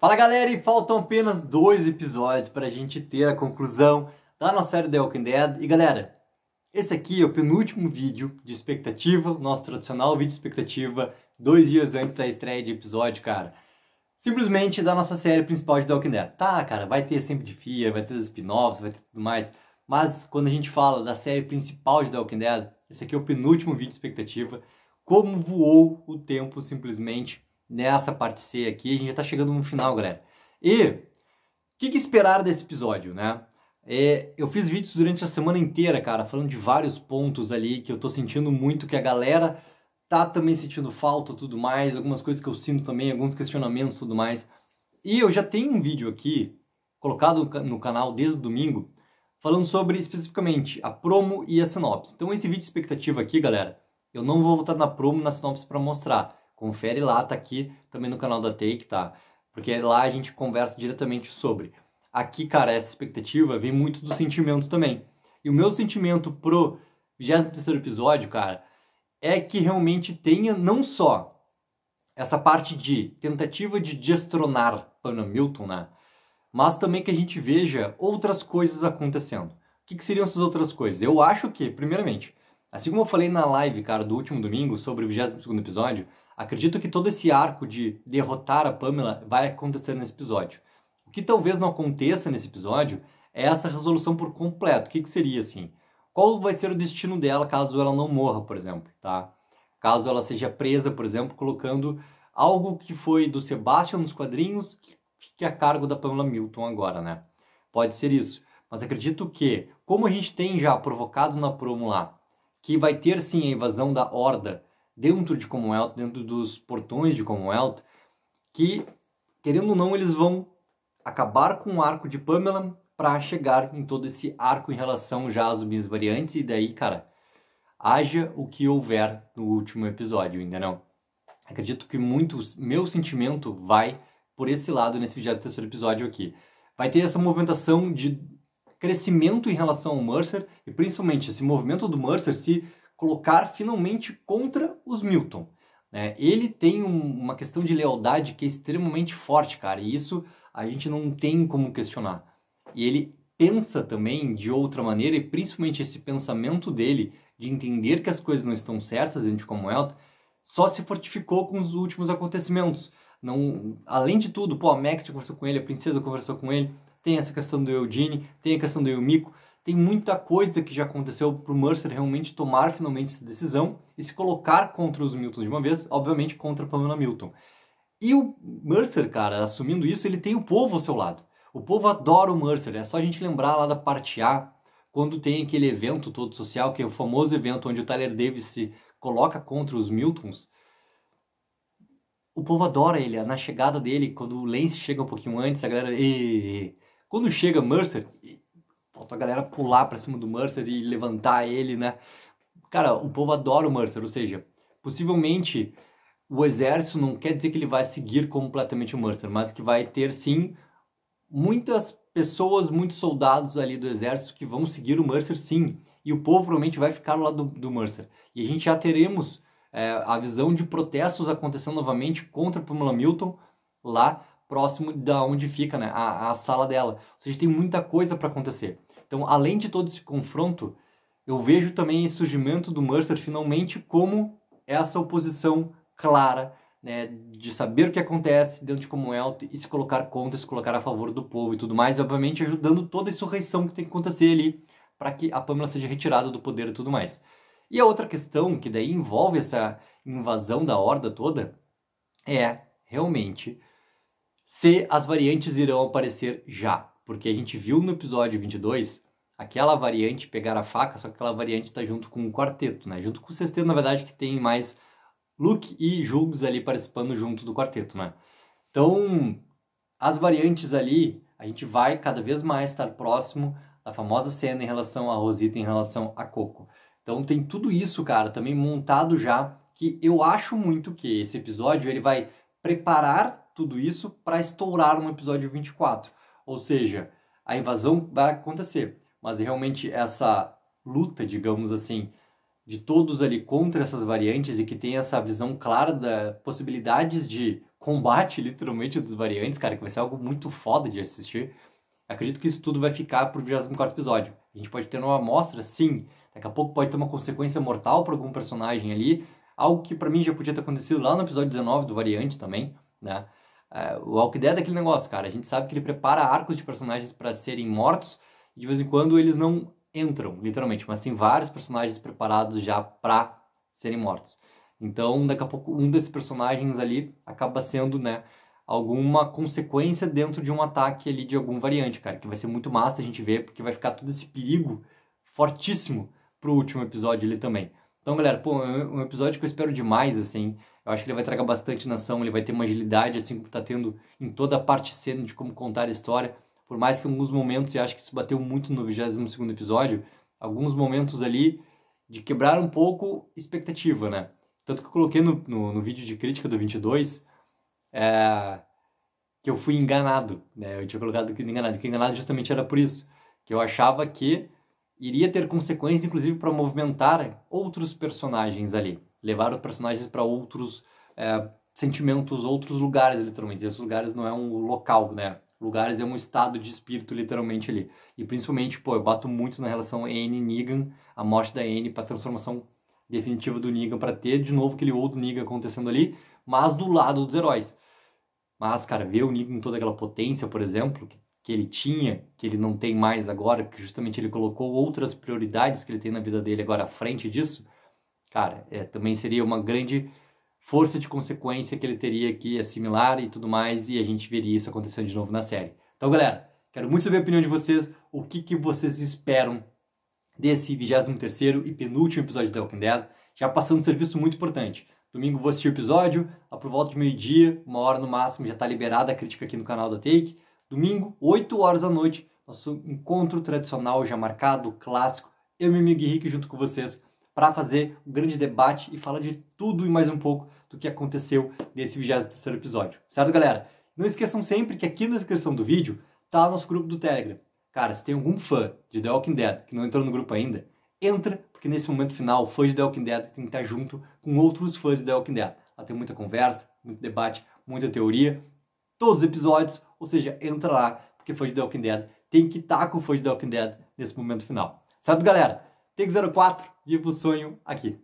Fala galera, e faltam apenas dois episódios para a gente ter a conclusão da nossa série The Walking Dead. E galera, esse aqui é o penúltimo vídeo de expectativa, nosso tradicional vídeo de expectativa, dois dias antes da estreia de episódio, cara. Simplesmente da nossa série principal de The Walking Dead. Tá, cara, vai ter sempre de FIA, vai ter os spin-offs, vai ter tudo mais. Mas quando a gente fala da série principal de The Walking Dead, esse aqui é o penúltimo vídeo de expectativa. Como voou o tempo simplesmente nessa parte C aqui. A gente já está chegando no final, galera. E o que, que, esperar desse episódio, né? É, eu fiz vídeos durante a semana inteira, cara, falando de vários pontos ali que eu tô sentindo muito que a galera tá também sentindo falta, tudo mais, algumas coisas que eu sinto também, alguns questionamentos, tudo mais. E eu já tenho um vídeo aqui colocado no canal desde o domingo falando sobre especificamente a promo e a sinopse. Então esse vídeo expectativa aqui, galera, eu não vou voltar na promo, na sinopse para mostrar. Confere lá, tá aqui também no canal da Take, tá? Porque lá a gente conversa diretamente sobre. Aqui, cara, essa expectativa vem muito do sentimento também. E o meu sentimento pro 23 episódio, cara, é que realmente tenha não só essa parte de tentativa de destronar Pana Milton, né? Mas também que a gente veja outras coisas acontecendo. O que, que, seriam essas outras coisas? Eu acho que, primeiramente, assim como eu falei na live, cara, do último domingo sobre o 22 episódio, Acredito que todo esse arco de derrotar a Pamela vai acontecer nesse episódio. O que talvez não aconteça nesse episódio é essa resolução por completo. O que, que seria assim? Qual vai ser o destino dela caso ela não morra, por exemplo, tá? Caso ela seja presa, por exemplo, colocando algo que foi do Sebastian nos quadrinhos que fique é a cargo da Pamela Milton agora, né? Pode ser isso. Mas acredito que, como a gente tem já provocado na promo lá, que vai ter sim a invasão da Horda dentro de Commonwealth, dentro dos portões de Commonwealth, que, querendo ou não, eles vão acabar com o arco de Pamela para chegar em todo esse arco em relação já às minhas variantes, e daí, cara, haja o que houver no último episódio, ainda não. Acredito que muito meu sentimento vai por esse lado nesse terceiro episódio aqui. Vai ter essa movimentação de crescimento em relação ao Mercer e principalmente esse movimento do Mercer se colocar finalmente contra os Milton. Né? Ele tem um, uma questão de lealdade que é extremamente forte, cara, e isso a gente não tem como questionar. E ele pensa também de outra maneira, e principalmente esse pensamento dele de entender que as coisas não estão certas dentro de Commonwealth só se fortificou com os últimos acontecimentos. Não, além de tudo, pô, a Max conversou com ele, a princesa conversou com ele, tem essa questão do Eugene, tem a questão do Yumiko, tem muita coisa que já aconteceu para o Mercer realmente tomar finalmente essa decisão e se colocar contra os Milton de uma vez, obviamente contra Pamela Milton. E o Mercer, cara, assumindo isso, ele tem o povo ao seu lado. O povo adora o Mercer, é só a gente lembrar lá da parte A, quando tem aquele evento todo social, que é o famoso evento onde o Tyler Davis se coloca contra os Miltons. O povo adora ele, na chegada dele, quando o Lance chega um pouquinho antes, a galera. E, e. Quando chega Mercer, Falta a galera pular pra cima do Mercer e levantar ele, né? Cara, o povo adora o Mercer, ou seja, possivelmente o exército não quer dizer que ele vai seguir completamente o Mercer, mas que vai ter sim muitas pessoas, muitos soldados ali do exército que vão seguir o Mercer sim, e o povo provavelmente vai ficar lá do, do Mercer. E a gente já teremos é, a visão de protestos acontecendo novamente contra Pamela Milton lá próximo da onde fica né, a, a sala dela. Ou seja, tem muita coisa para acontecer. Então, além de todo esse confronto, eu vejo também o surgimento do Mercer finalmente como essa oposição clara, né, de saber o que acontece dentro de Commonwealth e se colocar contra, se colocar a favor do povo e tudo mais, e obviamente ajudando toda a insurreição que tem que acontecer ali para que a Pamela seja retirada do poder e tudo mais. E a outra questão que daí envolve essa invasão da horda toda é realmente se as variantes irão aparecer já porque a gente viu no episódio 22 aquela variante pegar a faca, só que aquela variante está junto com o quarteto, né? Junto com o sexteto, na verdade, que tem mais Luke e Jules ali participando junto do quarteto, né? Então, as variantes ali, a gente vai cada vez mais estar próximo da famosa cena em relação a Rosita, em relação a Coco. Então tem tudo isso, cara, também montado já, que eu acho muito que esse episódio ele vai preparar tudo isso para estourar no episódio 24. Ou seja, a invasão vai acontecer, mas realmente essa luta, digamos assim, de todos ali contra essas variantes e que tem essa visão clara da possibilidades de combate literalmente dos variantes, cara, que vai ser algo muito foda de assistir. Acredito que isso tudo vai ficar pro 24 episódio. A gente pode ter uma amostra, sim. Daqui a pouco pode ter uma consequência mortal para algum personagem ali. Algo que para mim já podia ter acontecido lá no episódio 19 do Variante também, né? É, o Walking é aquele negócio, cara. A gente sabe que ele prepara arcos de personagens para serem mortos e de vez em quando eles não entram, literalmente. Mas tem vários personagens preparados já para serem mortos. Então, daqui a pouco, um desses personagens ali acaba sendo, né, alguma consequência dentro de um ataque ali de algum variante, cara. Que vai ser muito massa a gente ver, porque vai ficar todo esse perigo fortíssimo pro último episódio ali também. Então, galera, pô, é um episódio que eu espero demais, assim. Eu acho que ele vai tragar bastante nação, ele vai ter uma agilidade, assim como está tendo em toda a parte cena né, de como contar a história. Por mais que em alguns momentos, e acho que isso bateu muito no 22 episódio, alguns momentos ali de quebrar um pouco expectativa, né? Tanto que eu coloquei no, no, no vídeo de crítica do 22 é, que eu fui enganado, né? Eu tinha colocado que enganado, que enganado justamente era por isso, que eu achava que iria ter consequências, inclusive, para movimentar outros personagens ali levar os personagens para outros é, sentimentos, outros lugares, literalmente. esses lugares não é um local, né? Lugares é um estado de espírito, literalmente, ali. E principalmente, pô, eu bato muito na relação N-Negan, a morte da N para a transformação definitiva do Negan, para ter de novo aquele outro Negan acontecendo ali, mas do lado dos heróis. Mas, cara, ver o Negan em toda aquela potência, por exemplo, que, que ele tinha, que ele não tem mais agora, que justamente ele colocou outras prioridades que ele tem na vida dele agora à frente disso, Cara, é, também seria uma grande força de consequência que ele teria que assimilar e tudo mais, e a gente veria isso acontecendo de novo na série. Então, galera, quero muito saber a opinião de vocês, o que, que vocês esperam desse 23 e penúltimo episódio de Walking Dead, já passando um serviço muito importante. Domingo vou assistir o episódio, lá por volta de meio-dia, uma hora no máximo, já está liberada a crítica aqui no canal da Take. Domingo, 8 horas da noite, nosso encontro tradicional já marcado, clássico, eu e meu amigo Henrique junto com vocês para fazer um grande debate e falar de tudo e mais um pouco do que aconteceu nesse 23 episódio. Certo, galera? Não esqueçam sempre que aqui na descrição do vídeo tá o nosso grupo do Telegram. Cara, se tem algum fã de The Walking Dead que não entrou no grupo ainda, entra, porque nesse momento final, fã de The Walking Dead tem que estar junto com outros fãs de The Walking Dead. Lá tem muita conversa, muito debate, muita teoria, todos os episódios, ou seja, entra lá, porque fã de The Walking Dead tem que estar com o fã de The Walking Dead nesse momento final. Certo, galera? Pig04 viva o sonho aqui.